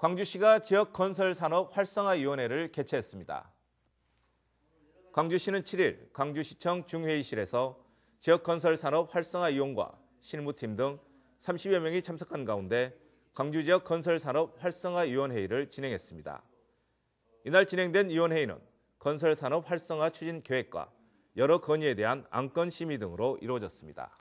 광주시가 지역건설산업 활성화위원회를 개최했습니다. 광주시는 7일 광주시청 중회의실에서 지역건설산업 활성화위원과 실무팀 등 30여 명이 참석한 가운데 광주지역 건설산업 활성화위원회의를 진행했습니다. 이날 진행된 위원회의는 건설산업 활성화 추진 계획과 여러 건의에 대한 안건 심의 등으로 이루어졌습니다.